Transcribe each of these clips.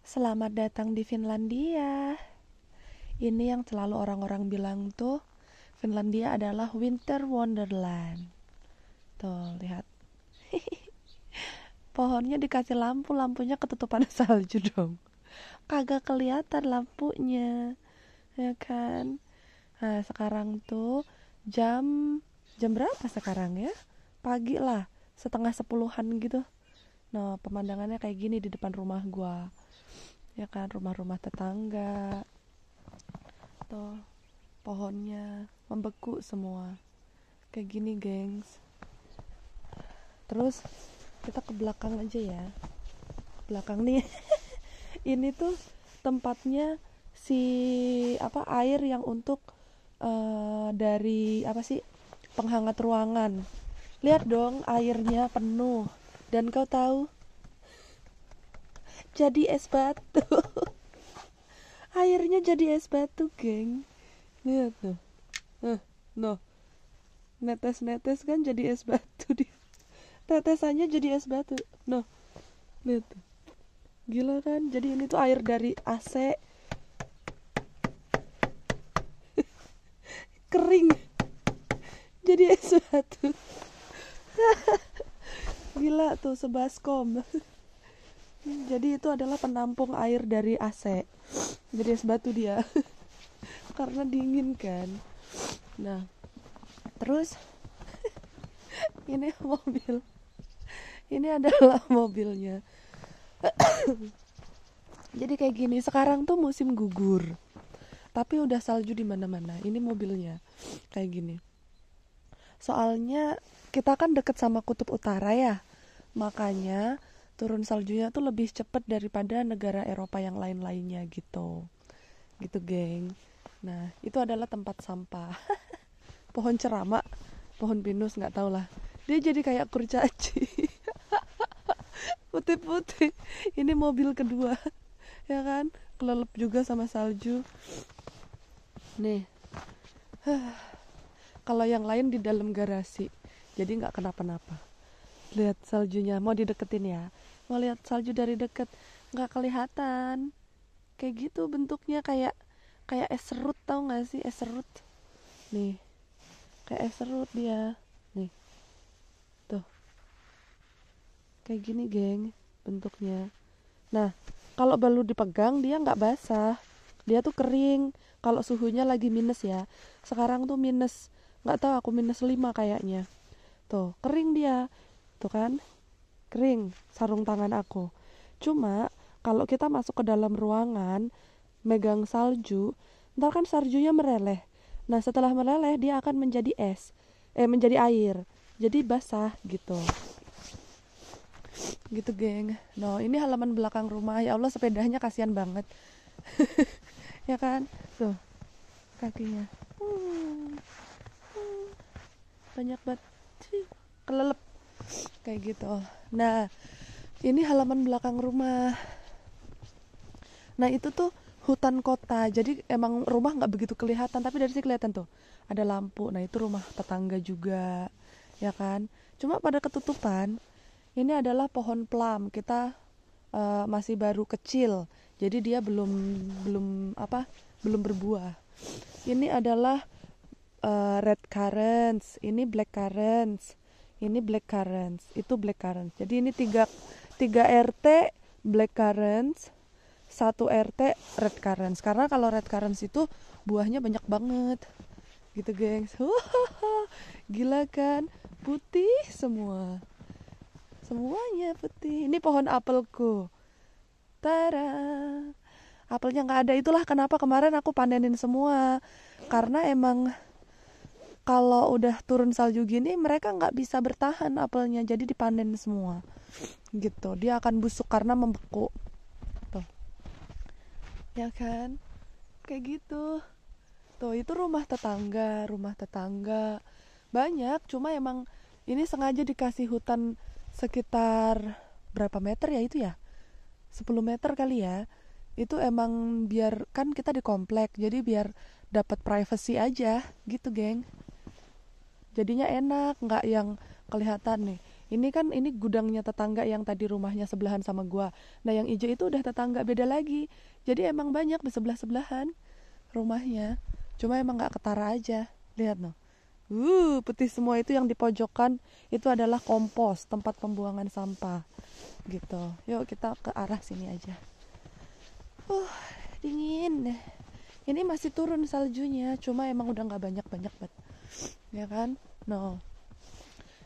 Selamat datang di Finlandia. Ini yang selalu orang-orang bilang tuh, Finlandia adalah winter wonderland. Tuh, lihat. Pohonnya dikasih lampu, lampunya ketutupan salju dong. Kagak kelihatan lampunya. Ya kan? Nah, sekarang tuh jam jam berapa sekarang ya? pagi lah setengah sepuluhan gitu nah pemandangannya kayak gini di depan rumah gua ya kan rumah-rumah tetangga tuh pohonnya membeku semua kayak gini gengs terus kita ke belakang aja ya ke belakang nih ini tuh tempatnya si apa air yang untuk uh, dari apa sih penghangat ruangan Lihat dong, airnya penuh. Dan kau tahu? Jadi es batu. airnya jadi es batu, geng. Lihat tuh. Nah, eh, no. Netes-netes kan jadi es batu di tetesannya jadi es batu. No. Lihat tuh. Gila kan? Jadi ini tuh air dari AC. Kering. Jadi es batu. Gila tuh sebaskom. Jadi itu adalah penampung air dari AC. Jadi es batu dia. Karena dingin kan. Nah, terus ini mobil. Ini adalah mobilnya. Jadi kayak gini, sekarang tuh musim gugur. Tapi udah salju di mana-mana. Ini mobilnya. Kayak gini soalnya kita kan deket sama kutub utara ya makanya turun saljunya tuh lebih cepet daripada negara Eropa yang lain-lainnya gitu gitu geng nah itu adalah tempat sampah pohon cerama pohon pinus nggak tau lah dia jadi kayak kurcaci putih-putih ini mobil kedua ya kan kelelep juga sama salju nih kalau yang lain di dalam garasi jadi nggak kenapa-napa lihat saljunya mau dideketin ya mau lihat salju dari deket nggak kelihatan kayak gitu bentuknya kayak kayak es serut tau nggak sih es serut nih kayak es serut dia nih tuh kayak gini geng bentuknya nah kalau baru dipegang dia nggak basah dia tuh kering kalau suhunya lagi minus ya sekarang tuh minus nggak tahu aku minus 5 kayaknya tuh kering dia tuh kan kering sarung tangan aku cuma kalau kita masuk ke dalam ruangan megang salju ntar kan saljunya mereleh nah setelah mereleh dia akan menjadi es eh menjadi air jadi basah gitu gitu geng no ini halaman belakang rumah ya Allah sepedanya kasihan banget ya kan tuh kakinya hmm banyak banget kelelep kayak gitu nah ini halaman belakang rumah nah itu tuh hutan kota jadi emang rumah nggak begitu kelihatan tapi dari sini kelihatan tuh ada lampu nah itu rumah tetangga juga ya kan cuma pada ketutupan ini adalah pohon plum kita uh, masih baru kecil jadi dia belum belum apa belum berbuah ini adalah uh, red currants, ini black currants, ini black currants, itu black currants. Jadi ini tiga tiga RT black currants, satu RT red currants. Karena kalau red currants itu buahnya banyak banget. Gitu, gengs. Gila kan? Putih semua. Semuanya putih. Ini pohon apelku. Tara apelnya nggak ada itulah kenapa kemarin aku panenin semua karena emang kalau udah turun salju gini mereka nggak bisa bertahan apelnya jadi dipanen semua gitu dia akan busuk karena membeku tuh ya kan kayak gitu tuh itu rumah tetangga rumah tetangga banyak cuma emang ini sengaja dikasih hutan sekitar berapa meter ya itu ya 10 meter kali ya itu emang biar kan kita di komplek jadi biar dapat privacy aja gitu geng jadinya enak nggak yang kelihatan nih ini kan ini gudangnya tetangga yang tadi rumahnya sebelahan sama gua nah yang hijau itu udah tetangga beda lagi jadi emang banyak di sebelah sebelahan rumahnya cuma emang nggak ketara aja lihat no Uh, putih semua itu yang di pojokan itu adalah kompos, tempat pembuangan sampah. Gitu. Yuk kita ke arah sini aja. Uh, dingin. Ini masih turun saljunya, cuma emang udah nggak banyak-banyak banget ya kan no nah,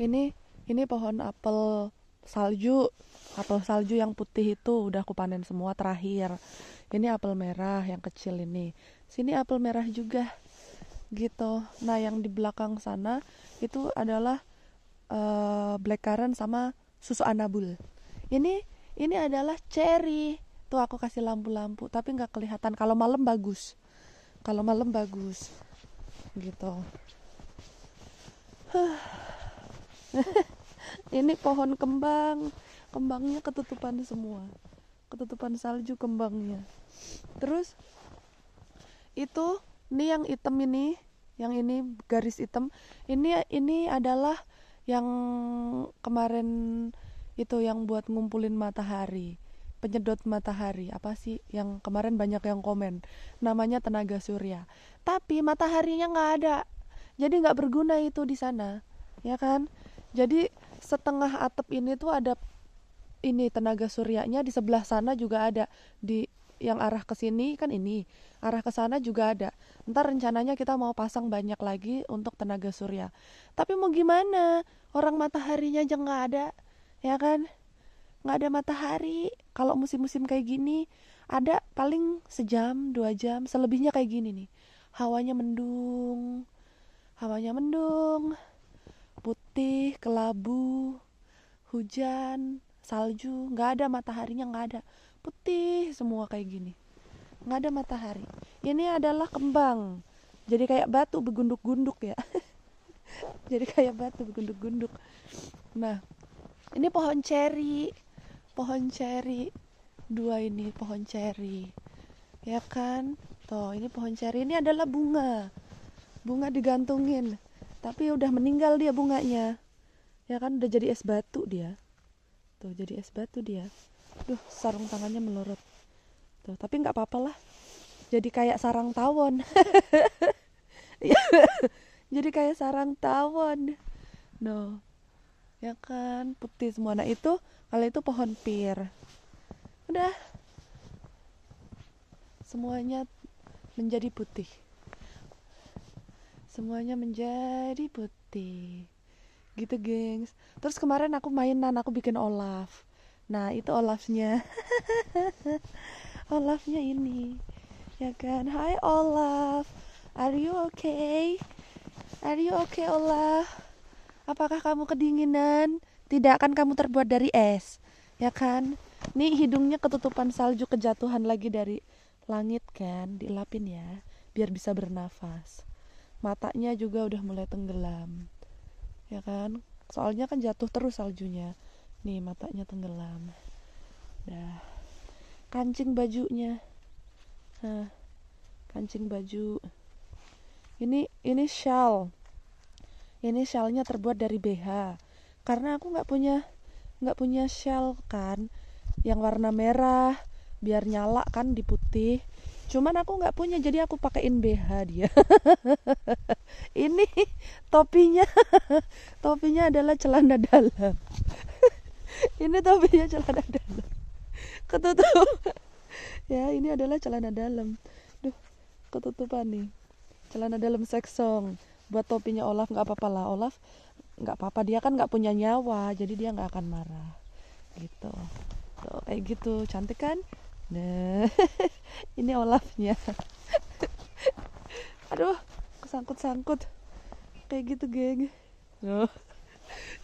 ini ini pohon apel salju apel salju yang putih itu udah aku panen semua terakhir ini apel merah yang kecil ini sini apel merah juga gitu nah yang di belakang sana itu adalah uh, eh, blackcurrant sama susu anabul ini ini adalah cherry tuh aku kasih lampu-lampu tapi nggak kelihatan kalau malam bagus kalau malam bagus gitu ini pohon kembang kembangnya ketutupan semua ketutupan salju kembangnya terus itu ini yang hitam ini yang ini garis hitam ini ini adalah yang kemarin itu yang buat ngumpulin matahari penyedot matahari apa sih yang kemarin banyak yang komen namanya tenaga surya tapi mataharinya nggak ada jadi nggak berguna itu di sana ya kan jadi setengah atap ini tuh ada ini tenaga suryanya di sebelah sana juga ada di yang arah ke sini kan ini arah ke sana juga ada ntar rencananya kita mau pasang banyak lagi untuk tenaga surya tapi mau gimana orang mataharinya aja nggak ada ya kan nggak ada matahari kalau musim-musim kayak gini ada paling sejam dua jam selebihnya kayak gini nih hawanya mendung hawanya mendung putih kelabu hujan salju nggak ada mataharinya nggak ada putih semua kayak gini nggak ada matahari ini adalah kembang jadi kayak batu begunduk gunduk ya jadi kayak batu begunduk gunduk nah ini pohon ceri pohon ceri dua ini pohon ceri ya kan toh ini pohon ceri ini adalah bunga bunga digantungin tapi udah meninggal dia bunganya ya kan udah jadi es batu dia tuh jadi es batu dia duh sarung tangannya melorot tuh tapi nggak apa-apa lah jadi kayak sarang tawon ya. jadi kayak sarang tawon no ya kan putih semua nah itu kalau itu pohon pir udah semuanya menjadi putih semuanya menjadi putih gitu gengs terus kemarin aku mainan aku bikin Olaf nah itu Olafnya Olafnya ini ya kan Hai Olaf are you okay are you okay Olaf apakah kamu kedinginan tidak akan kamu terbuat dari es ya kan nih hidungnya ketutupan salju kejatuhan lagi dari langit kan dilapin ya biar bisa bernafas matanya juga udah mulai tenggelam ya kan soalnya kan jatuh terus saljunya nih matanya tenggelam dah kancing bajunya nah, kancing baju ini ini shawl ini shawlnya terbuat dari BH karena aku nggak punya nggak punya shawl kan yang warna merah biar nyala kan di putih cuman aku nggak punya jadi aku pakaiin BH dia ini topinya topinya adalah celana dalam ini topinya celana dalam ketutup ya ini adalah celana dalam duh ketutupan nih celana dalam seksong buat topinya Olaf nggak apa-apa lah Olaf nggak apa-apa dia kan nggak punya nyawa jadi dia nggak akan marah gitu tuh kayak gitu cantik kan nah ini olafnya aduh kesangkut-sangkut kayak gitu geng no.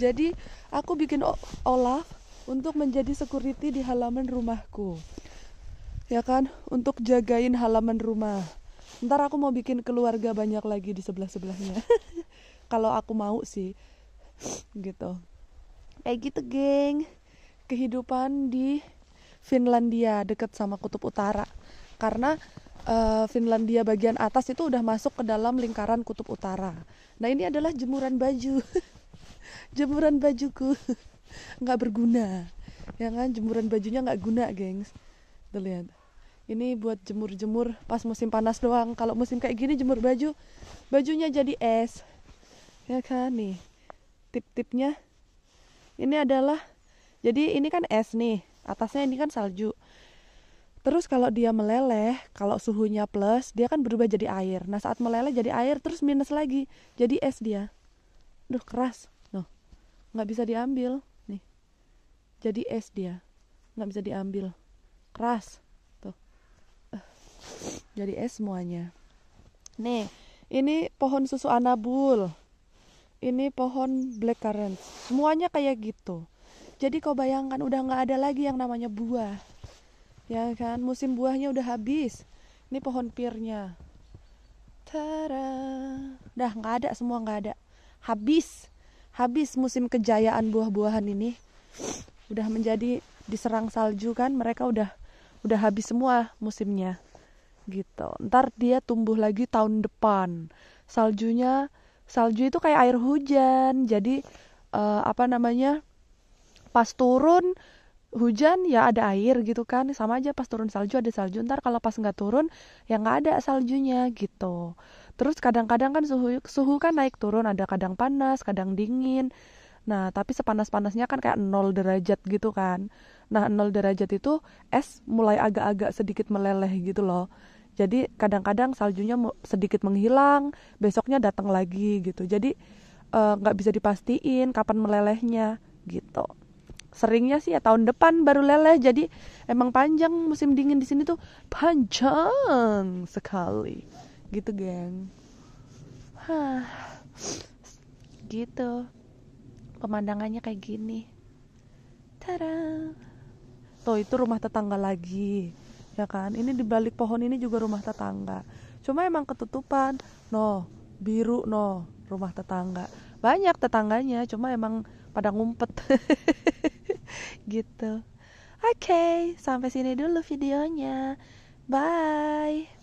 jadi aku bikin olaf untuk menjadi security di halaman rumahku ya kan untuk jagain halaman rumah ntar aku mau bikin keluarga banyak lagi di sebelah sebelahnya kalau aku mau sih gitu kayak gitu geng kehidupan di Finlandia deket sama kutub utara karena uh, Finlandia bagian atas itu udah masuk ke dalam lingkaran kutub utara. Nah ini adalah jemuran baju, jemuran bajuku nggak berguna, ya kan jemuran bajunya nggak guna, gengs. Tuh lihat, ini buat jemur-jemur pas musim panas doang. Kalau musim kayak gini jemur baju, bajunya jadi es, ya kan nih. Tip-tipnya, ini adalah jadi ini kan es nih, atasnya ini kan salju. Terus kalau dia meleleh, kalau suhunya plus, dia kan berubah jadi air. Nah saat meleleh jadi air, terus minus lagi, jadi es dia. Duh keras, loh, nggak bisa diambil, nih. Jadi es dia, nggak bisa diambil, keras, tuh. Eh, jadi es semuanya. Nih, ini pohon susu anabul, ini pohon blackcurrant, semuanya kayak gitu. Jadi kau bayangkan udah nggak ada lagi yang namanya buah ya kan musim buahnya udah habis ini pohon pirnya Tara. Dah nggak ada semua nggak ada. Habis. Habis musim kejayaan buah-buahan ini. Udah menjadi diserang salju kan mereka udah udah habis semua musimnya. Gitu. Ntar dia tumbuh lagi tahun depan. Saljunya salju itu kayak air hujan. Jadi uh, apa namanya? Pas turun hujan ya ada air gitu kan sama aja pas turun salju ada salju ntar kalau pas nggak turun ya nggak ada saljunya gitu terus kadang-kadang kan suhu suhu kan naik turun ada kadang panas kadang dingin nah tapi sepanas-panasnya kan kayak nol derajat gitu kan nah nol derajat itu es mulai agak-agak sedikit meleleh gitu loh jadi kadang-kadang saljunya sedikit menghilang besoknya datang lagi gitu jadi eh, nggak uh, bisa dipastiin kapan melelehnya gitu seringnya sih ya tahun depan baru leleh jadi emang panjang musim dingin di sini tuh panjang sekali gitu geng Hah. gitu pemandangannya kayak gini tara tuh itu rumah tetangga lagi ya kan ini di balik pohon ini juga rumah tetangga cuma emang ketutupan no biru no rumah tetangga banyak tetangganya cuma emang pada ngumpet gitu oke okay, sampai sini dulu videonya bye